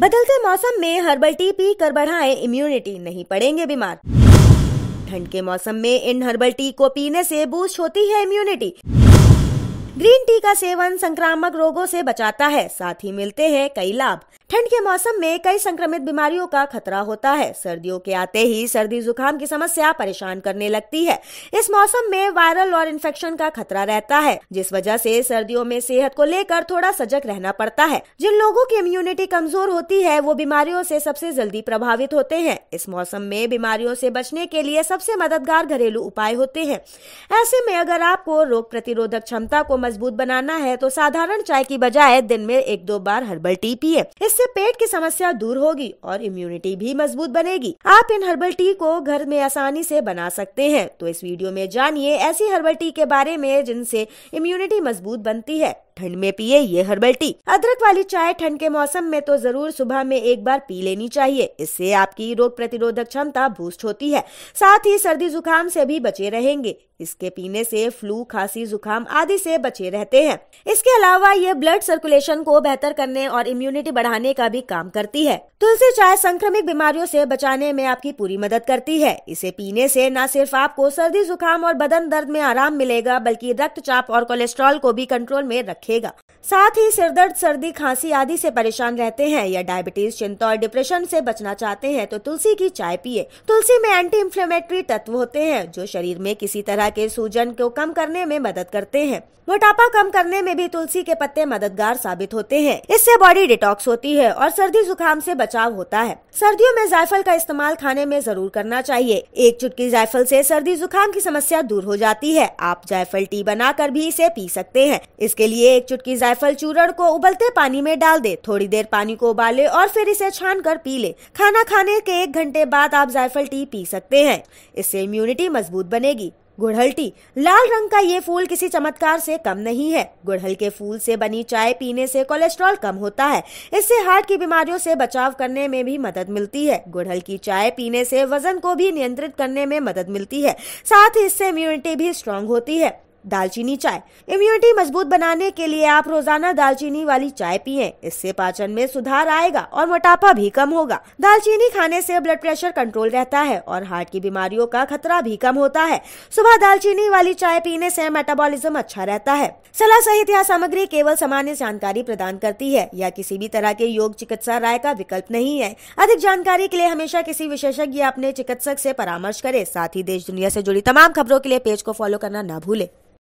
बदलते मौसम में हर्बल टी पी कर बढ़ाए इम्यूनिटी नहीं पड़ेंगे बीमार ठंड के मौसम में इन हर्बल टी को पीने से बूस्ट होती है इम्यूनिटी ग्रीन टी का सेवन संक्रामक रोगों से बचाता है साथ ही मिलते हैं कई लाभ ठंड के मौसम में कई संक्रमित बीमारियों का खतरा होता है सर्दियों के आते ही सर्दी जुकाम की समस्या परेशान करने लगती है इस मौसम में वायरल और इन्फेक्शन का खतरा रहता है जिस वजह से सर्दियों में सेहत को लेकर थोड़ा सजग रहना पड़ता है जिन लोगों की इम्यूनिटी कमजोर होती है वो बीमारियों से सबसे जल्दी प्रभावित होते हैं इस मौसम में बीमारियों से बचने के लिए सबसे मददगार घरेलू उपाय होते हैं ऐसे में अगर आपको रोग प्रतिरोधक क्षमता को मजबूत बनाना है तो साधारण चाय की बजाय दिन में एक दो बार हर्बल टी पिए इस इससे पेट की समस्या दूर होगी और इम्यूनिटी भी मजबूत बनेगी आप इन हर्बल टी को घर में आसानी से बना सकते हैं तो इस वीडियो में जानिए ऐसी हर्बल टी के बारे में जिनसे इम्यूनिटी मजबूत बनती है ठंड में पिए ये हर्बल टी अदरक वाली चाय ठंड के मौसम में तो जरूर सुबह में एक बार पी लेनी चाहिए इससे आपकी रोग प्रतिरोधक क्षमता बूस्ट होती है साथ ही सर्दी जुकाम से भी बचे रहेंगे इसके पीने से फ्लू खांसी जुकाम आदि से बचे रहते हैं इसके अलावा ये ब्लड सर्कुलेशन को बेहतर करने और इम्यूनिटी बढ़ाने का भी काम करती है तुलसी चाय संक्रमित बीमारियों से बचाने में आपकी पूरी मदद करती है इसे पीने से न सिर्फ आपको सर्दी जुकाम और बदन दर्द में आराम मिलेगा बल्कि रक्तचाप और कोलेस्ट्रॉल को भी कंट्रोल में रखे रखेगा साथ ही सिरदर्द सर्दी खांसी आदि से परेशान रहते हैं या डायबिटीज चिंता और डिप्रेशन से बचना चाहते हैं तो तुलसी की चाय पिए तुलसी में एंटी इंफ्लेमेटरी तत्व होते हैं जो शरीर में किसी तरह के सूजन को कम करने में मदद करते हैं मोटापा कम करने में भी तुलसी के पत्ते मददगार साबित होते हैं इससे बॉडी डिटॉक्स होती है और सर्दी जुकाम से बचाव होता है सर्दियों में जायफल का इस्तेमाल खाने में जरूर करना चाहिए एक चुटकी जायफल से सर्दी जुकाम की समस्या दूर हो जाती है आप जायफल टी बनाकर भी इसे पी सकते हैं इसके लिए एक चुटकी जायफल चूरण को उबलते पानी में डाल दे थोड़ी देर पानी को उबाले और फिर इसे छान कर पी ले खाना खाने के एक घंटे बाद आप जायफल टी पी सकते हैं इससे इम्यूनिटी मजबूत बनेगी गुड़हल टी लाल रंग का ये फूल किसी चमत्कार से कम नहीं है गुड़हल के फूल से बनी चाय पीने से कोलेस्ट्रॉल कम होता है इससे हार्ट की बीमारियों से बचाव करने में भी मदद मिलती है गुड़हल की चाय पीने से वजन को भी नियंत्रित करने में मदद मिलती है साथ ही इससे इम्यूनिटी भी स्ट्रांग होती है दालचीनी चाय इम्यूनिटी मजबूत बनाने के लिए आप रोजाना दालचीनी वाली चाय पिए इससे पाचन में सुधार आएगा और मोटापा भी कम होगा दालचीनी खाने से ब्लड प्रेशर कंट्रोल रहता है और हार्ट की बीमारियों का खतरा भी कम होता है सुबह दालचीनी वाली चाय पीने से मेटाबॉलिज्म अच्छा रहता है सलाह सहित यह सामग्री केवल सामान्य जानकारी प्रदान करती है या किसी भी तरह के योग चिकित्सा राय का विकल्प नहीं है अधिक जानकारी के लिए हमेशा किसी विशेषज्ञ या अपने चिकित्सक से परामर्श करें साथ ही देश दुनिया से जुड़ी तमाम खबरों के लिए पेज को फॉलो करना न भूले